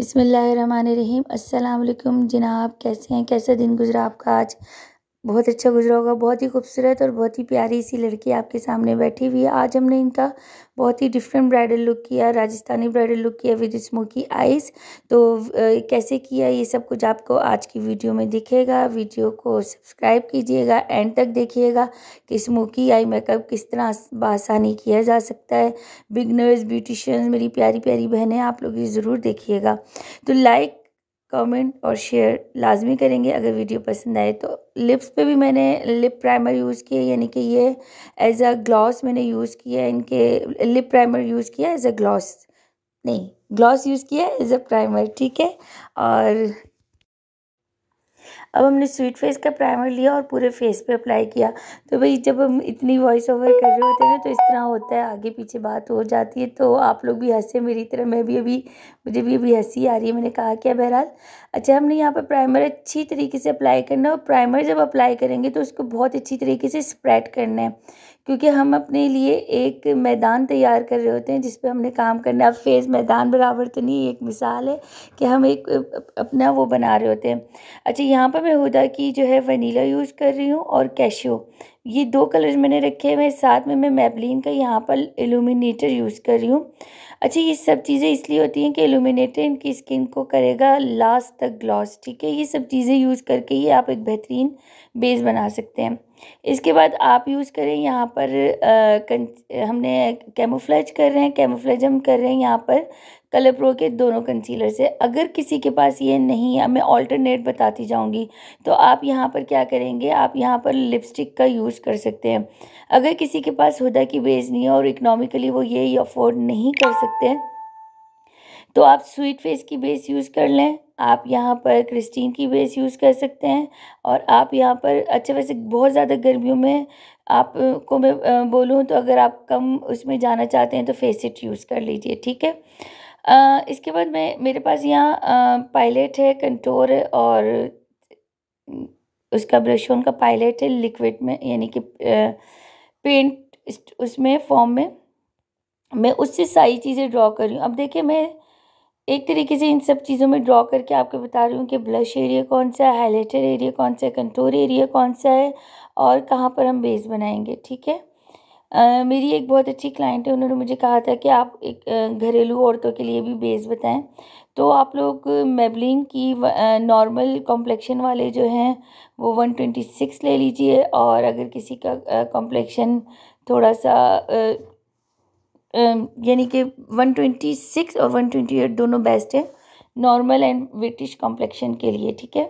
बिसमीम अल्लाम जनाब कैसे हैं कैसा दिन गुजरा आपका आज बहुत अच्छा गुजरा होगा बहुत ही खूबसूरत और बहुत ही प्यारी सी लड़की आपके सामने बैठी हुई है आज हमने इनका बहुत ही डिफरेंट ब्राइडल लुक किया राजस्थानी ब्राइडल लुक किया विद स्मोकी आइस तो कैसे किया ये सब कुछ आपको आज की वीडियो में दिखेगा वीडियो को सब्सक्राइब कीजिएगा एंड तक देखिएगा कि स्मोकी आई मेकअप किस तरह बासानी किया जा सकता है बिगनर्स ब्यूटिशियंस मेरी प्यारी प्यारी बहनें आप लोग ये ज़रूर देखिएगा तो लाइक कमेंट और शेयर लाजमी करेंगे अगर वीडियो पसंद आए तो लिप्स पे भी मैंने लिप प्राइमर यूज़ किया यानी कि ये एज अ ग्लॉस मैंने यूज़ किया इनके लिप प्राइमर यूज़ किया एज अ ग्लॉस नहीं ग्लॉस यूज़ किया एज अ प्राइमर ठीक है और अब हमने स्वीट फेस का प्राइमर लिया और पूरे फेस पे अप्लाई किया तो भाई जब हम इतनी वॉइस ओवर कर रहे होते हैं ना तो इस तरह होता है आगे पीछे बात हो जाती है तो आप लोग भी हंसे मेरी तरह मैं भी अभी मुझे भी अभी हंसी आ रही है मैंने कहा क्या बहरहाल अच्छा हमने यहाँ पर प्राइमर अच्छी तरीके से अप्लाई करना और प्राइमर जब अप्लाई करेंगे तो उसको बहुत अच्छी तरीके से स्प्रेड करना है क्योंकि हम अपने लिए एक मैदान तैयार कर रहे होते हैं जिस पर हमने काम करना है अब फेस मैदान बराबर तो नहीं एक मिसाल है कि हम एक अपना वो बना रहे होते हैं अच्छा यहाँ पर मैं हुदा की जो है वनीला यूज़ कर रही हूँ और कैशियो ये दो कलर्स मैंने रखे हुए साथ में मैं मैबलिन का यहाँ पर एलुमिनेटर यूज़ कर रही हूँ अच्छा ये सब चीज़ें इसलिए होती हैं कि एलुमिनेटर इनकी स्किन को करेगा लास्ट तक ग्लॉस ठीक है ये सब चीज़ें यूज़ करके ही आप एक बेहतरीन बेस बना सकते हैं इसके बाद आप यूज़ करें यहाँ पर आ, हमने कैमोफ्लेज कर रहे हैं कैमोफ्लेज हम कर रहे हैं यहाँ पर कलर प्रो के दोनों कंसीलर से अगर किसी के पास ये नहीं है मैं ऑल्टरनेट बताती जाऊँगी तो आप यहाँ पर क्या करेंगे आप यहाँ पर लिपस्टिक का यूज़ कर सकते हैं अगर किसी के पास हुदा की बेस नहीं है और इकनॉमिकली वो ये अफोर्ड नहीं कर सकते हैं तो आप स्वीट फेस की बेस यूज़ कर लें आप यहाँ पर क्रिस्टीन की बेस यूज़ कर सकते हैं और आप यहाँ पर अच्छे वैसे बहुत ज़्यादा गर्मियों में आप को मैं बोलूँ तो अगर आप कम उसमें जाना चाहते हैं तो फेसिट यूज़ कर लीजिए ठीक है आ, इसके बाद मैं मेरे पास यहाँ पायलट है कंटोर और उसका ब्रश का पायलेट है लिक्विड में यानी कि पेंट उसमें फॉर्म में मैं उससे सारी चीज़ें ड्रॉ कर रही हूँ अब देखिए मैं एक तरीके से इन सब चीज़ों में ड्रॉ करके आपको बता रही हूँ कि ब्लश एरिया कौन सा है हाईलाइटर एरिया कौन सा है कंट्रोल एरिया कौन सा है और कहाँ पर हम बेस बनाएंगे ठीक है Uh, मेरी एक बहुत अच्छी क्लाइंट है उन्होंने मुझे कहा था कि आप एक घरेलू औरतों के लिए भी बेस बताएं तो आप लोग मेबलिन की नॉर्मल कॉम्प्लेक्शन वाले जो हैं वो वन ट्वेंटी सिक्स ले लीजिए और अगर किसी का कॉम्प्लेक्शन थोड़ा सा Um, यानी कि 126 और 128 दोनों बेस्ट है नॉर्मल एंड वेटिश कॉम्प्लेक्शन के लिए ठीक है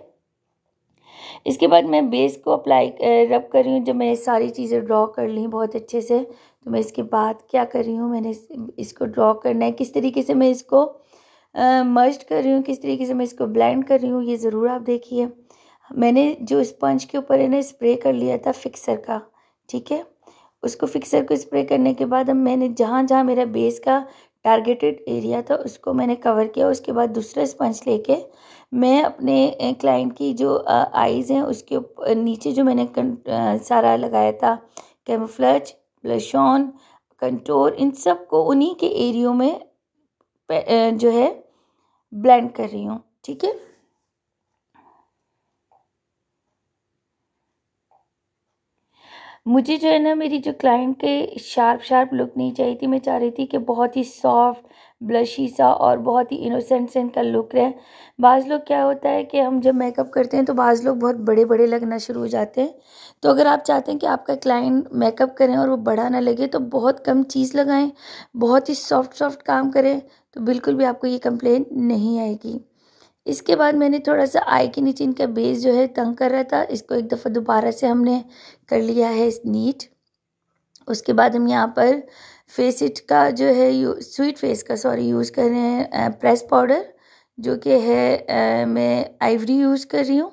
इसके बाद मैं बेस को अप्लाई रब uh, कर रही हूँ जब मैंने सारी चीज़ें ड्रॉ कर ली बहुत अच्छे से तो मैं इसके बाद क्या कर रही हूँ मैंने इसको ड्रॉ करना है किस तरीके से मैं इसको मर्ज uh, कर रही हूँ किस तरीके से मैं इसको ब्लेंड कर रही हूँ ये ज़रूर आप देखिए मैंने जो स्पंज के ऊपर है ना स्प्रे कर लिया था फिक्सर का ठीक है उसको फिक्सर को स्प्रे करने के बाद अब मैंने जहाँ जहाँ मेरा बेस का टारगेटेड एरिया था उसको मैंने कवर किया उसके बाद दूसरा स्पंज लेके मैं अपने क्लाइंट की जो आईज़ हैं उसके नीचे जो मैंने सारा लगाया था कैमोफ्लज ब्लश ऑन कंटोर इन सब को उन्हीं के एरियो में जो है ब्लेंड कर रही हूँ ठीक है मुझे जो है ना मेरी जो क्लाइंट के शार्प शार्प लुक नहीं चाहिए थी मैं चाह रही थी कि बहुत ही सॉफ्ट ब्लशी सा और बहुत ही इनोसेंट से इनका लुक रहे बाज़ लोग क्या होता है कि हम जब मेकअप करते हैं तो बाज़ लोग बहुत बड़े बड़े लगना शुरू हो जाते हैं तो अगर आप चाहते हैं कि आपका क्लाइंट मेकअप करें और वो बड़ा ना लगे तो बहुत कम चीज़ लगाएं बहुत ही सॉफ्ट सॉफ्ट काम करें तो बिल्कुल भी आपको ये कंप्लेन नहीं आएगी इसके बाद मैंने थोड़ा सा आई के नीचे इनका बेस जो है तंग कर रहा था इसको एक दफ़ा दोबारा से हमने कर लिया है नीट उसके बाद हम यहाँ पर फेस इट का जो है स्वीट फेस का सॉरी यूज़ कर रहे हैं प्रेस पाउडर जो कि है आ, मैं आइवरी यूज़ कर रही हूँ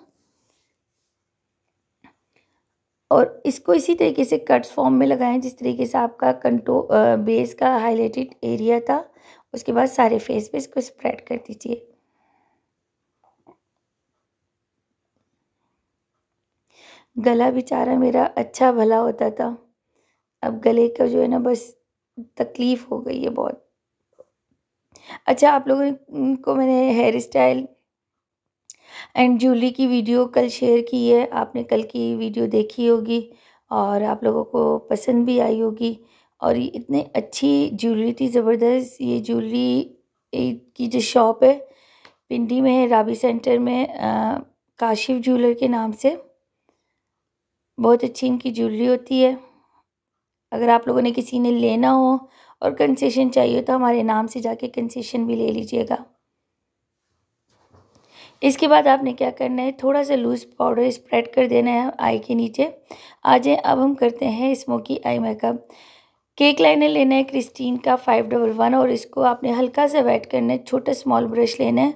और इसको इसी तरीके से कट्स फॉर्म में लगाएं जिस तरीके से आपका कंटो बेस का हाइलाइटेड एरिया था उसके बाद सारे फेस पे इसको स्प्रेड कर दीजिए गला बेचारा मेरा अच्छा भला होता था अब गले का जो है ना बस तकलीफ़ हो गई है बहुत अच्छा आप लोगों को मैंने हेयर स्टाइल एंड जूली की वीडियो कल शेयर की है आपने कल की वीडियो देखी होगी और आप लोगों को पसंद भी आई होगी और ये इतनी अच्छी ज्वेलरी थी ज़बरदस्त ये ज्वेलरी की जो शॉप है पिंडी में है राबी सेंटर में आ, काशिफ ज्वेलर के नाम से बहुत अच्छी इनकी ज्वेलरी होती है अगर आप लोगों ने किसी ने लेना हो और कंसेशन चाहिए तो हमारे नाम से जाके कंसेशन भी ले लीजिएगा इसके बाद आपने क्या करना है थोड़ा सा लूज पाउडर स्प्रेड कर देना है आई के नीचे आ जाए अब हम करते हैं smoky eye makeup cake liner लेना है क्रिस्टीन का फाइव डबल वन और इसको आपने हल्का सा वेट करना है छोटा स्मॉल ब्रश लेना है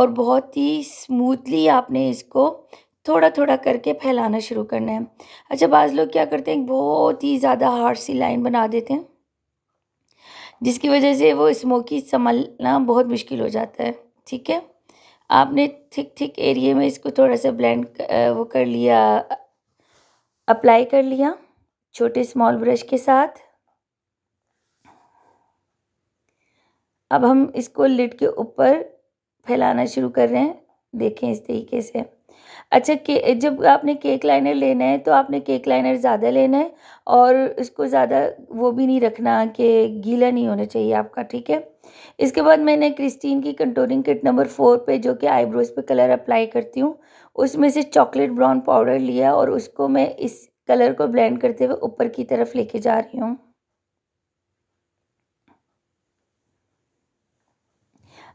और बहुत ही स्मूथली आपने इसको थोड़ा थोड़ा करके फैलाना शुरू करना है अच्छा बाज़ लोग क्या करते हैं बहुत ही ज़्यादा हार्ड सी लाइन बना देते हैं जिसकी वजह से वो स्मोकी संभालना बहुत मुश्किल हो जाता है ठीक है आपने थिक थिक एरिए में इसको थोड़ा सा ब्लेंड वो कर लिया अप्लाई कर लिया छोटे स्मॉल ब्रश के साथ अब हम इसको लिड के ऊपर फैलाना शुरू कर रहे हैं देखें इस तरीके से अच्छा के जब आपने केक लाइनर लेना है तो आपने केक लाइनर ज़्यादा लेना है और इसको ज़्यादा वो भी नहीं रखना कि गीला नहीं होना चाहिए आपका ठीक है इसके बाद मैंने क्रिस्टीन की कंटोरिंग किट नंबर फोर पे जो कि आईब्रोज पे कलर अप्लाई करती हूँ उसमें से चॉकलेट ब्राउन पाउडर लिया और उसको मैं इस कलर को ब्लेंड करते हुए ऊपर की तरफ लेके जा रही हूँ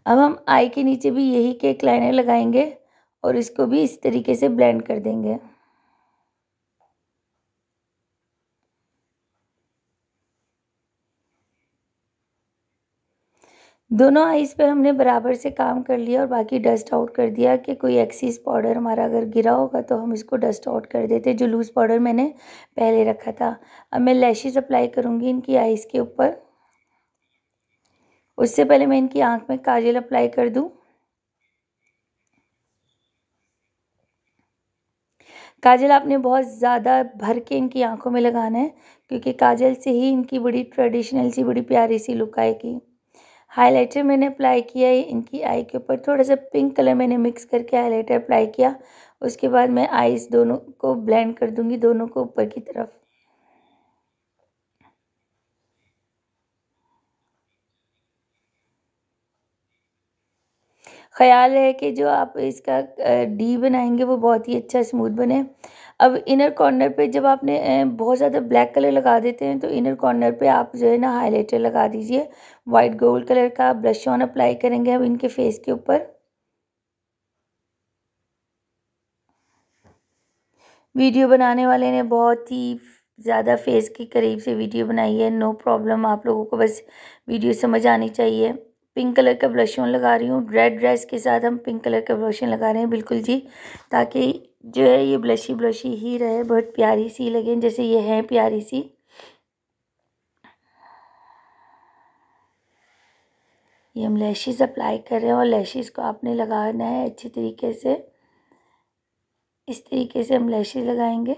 अब हम आई के नीचे भी यही केक लाइनर लगाएंगे और इसको भी इस तरीके से ब्लेंड कर देंगे दोनों आइस पे हमने बराबर से काम कर लिया और बाकी डस्ट आउट कर दिया कि कोई एक्सीस पाउडर हमारा अगर गिरा होगा तो हम इसको डस्ट आउट कर देते जो लूज़ पाउडर मैंने पहले रखा था अब मैं लैशेज अप्लाई करूँगी इनकी आइस के ऊपर उससे पहले मैं इनकी आँख में काजल अप्लाई कर दूँ काजल आपने बहुत ज़्यादा भर के इनकी आंखों में लगाना है क्योंकि काजल से ही इनकी बड़ी ट्रेडिशनल सी बड़ी प्यारी सी लुक आएगी हाइलाइटर मैंने अप्लाई किया है इनकी आई के ऊपर थोड़ा सा पिंक कलर मैंने मिक्स करके हाइलाइटर अप्लाई किया उसके बाद मैं आईज़ दोनों को ब्लेंड कर दूँगी दोनों को ऊपर की तरफ ख्याल है कि जो आप इसका डी बनाएंगे वो बहुत ही अच्छा स्मूथ बने अब इनर कॉर्नर पे जब आपने बहुत ज़्यादा ब्लैक कलर लगा देते हैं तो इनर कॉर्नर पे आप जो है ना हाईलाइटर लगा दीजिए वाइट गोल्ड कलर का ब्रश ऑन अप्लाई करेंगे अब इनके फेस के ऊपर वीडियो बनाने वाले ने बहुत ही ज़्यादा फेस के करीब से वीडियो बनाई है नो प्रॉब्लम आप लोगों को बस वीडियो समझ आनी चाहिए पिंक कलर का ब्लश ऑन लगा रही हूँ रेड ड्रेस के साथ हम पिंक कलर का ब्लश ऑन लगा रहे हैं बिल्कुल जी ताकि जो है ये ब्लशी ब्लशी ही रहे बहुत प्यारी सी लगे जैसे ये है प्यारी सी ये हम लैशेज अप्लाई कर रहे हैं और लैशेज को आपने लगाना है अच्छे तरीके से इस तरीके से हम लैशेज लगाएंगे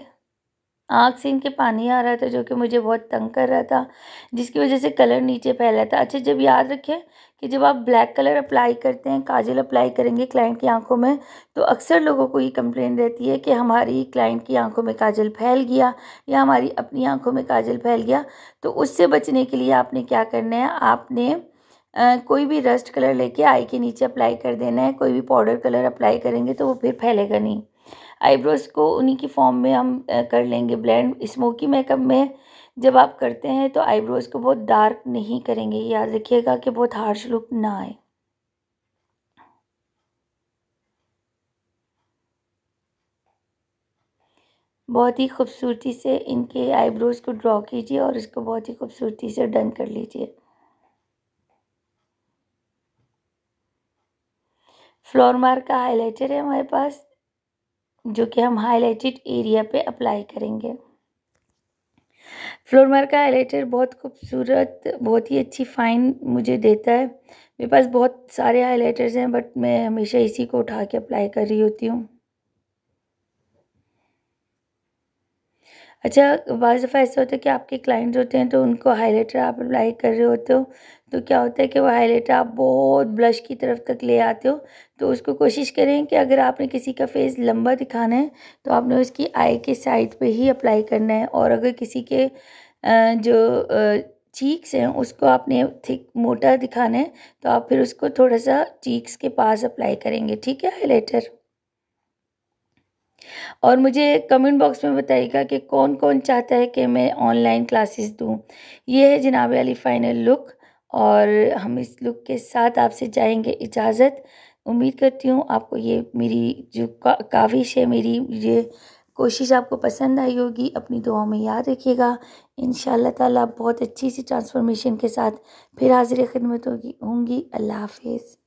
आँख से इनके पानी आ रहा था जो कि मुझे बहुत तंग कर रहा था जिसकी वजह से कलर नीचे रहा था अच्छा जब याद रखें कि जब आप ब्लैक कलर अप्लाई करते हैं काजल अप्लाई करेंगे क्लाइंट की आंखों में तो अक्सर लोगों को ये कंप्लेन रहती है कि हमारी क्लाइंट की आंखों में काजल फैल गया या हमारी अपनी आंखों में काजल फैल गया तो उससे बचने के लिए आपने क्या करना है आपने आ, कोई भी रस्ट कलर लेके आई के नीचे अप्लाई कर देना है कोई भी पाउडर कलर अप्लाई करेंगे तो वो फिर फैलेगा नहीं आईब्रोज़ को उन्हीं की फॉर्म में हम कर लेंगे ब्लैंड स्मोकी मेकअप में जब आप करते हैं तो आईब्रोज़ को बहुत डार्क नहीं करेंगे याद रखिएगा कि बहुत हार्श लुक ना आए बहुत ही खूबसूरती से इनके आईब्रोज़ को ड्रॉ कीजिए और इसको बहुत ही खूबसूरती से डन कर लीजिए फ्लोर मार्क का हाइलाइटर है हमारे पास जो कि हम हाईलाइटेड एरिया पे अप्लाई करेंगे फ्लोर मार्क का हाईलाइटर बहुत खूबसूरत बहुत ही अच्छी फाइन मुझे देता है मेरे पास बहुत सारे हाईलाइटर्स हैं बट मैं हमेशा इसी को उठा के अप्लाई कर रही होती हूँ अच्छा बज़ दफ़ा ऐसा होता है कि आपके क्लाइंट्स होते हैं तो उनको हाईलाइटर आप अप्लाई कर रहे होते हो तो क्या होता है कि वो हाईलाइटर आप बहुत ब्लश की तरफ तक ले आते हो तो उसको कोशिश करें कि अगर आपने किसी का फेस लंबा दिखाना है तो आपने उसकी आई के साइड पे ही अप्लाई करना है और अगर किसी के जो चीक्स हैं उसको आपने थिक मोटा दिखाना है तो आप फिर उसको थोड़ा सा चीक्स के पास अप्लाई करेंगे ठीक है हाईलाइटर और मुझे कमेंट बॉक्स में बताइएगा कि कौन कौन चाहता है कि मैं ऑनलाइन क्लासेस दूं ये है जनाब अली फ़ाइनल लुक और हम इस लुक के साथ आपसे जाएंगे इजाज़त उम्मीद करती हूँ आपको ये मेरी जो का, काविश है मेरी ये कोशिश आपको पसंद आई होगी अपनी दुआओं में याद रखिएगा इन ताला बहुत अच्छी सी ट्रांसफॉर्मेशन के साथ फिर हाजिर खिदमत होगी होंगी अल्लाह हाफिज़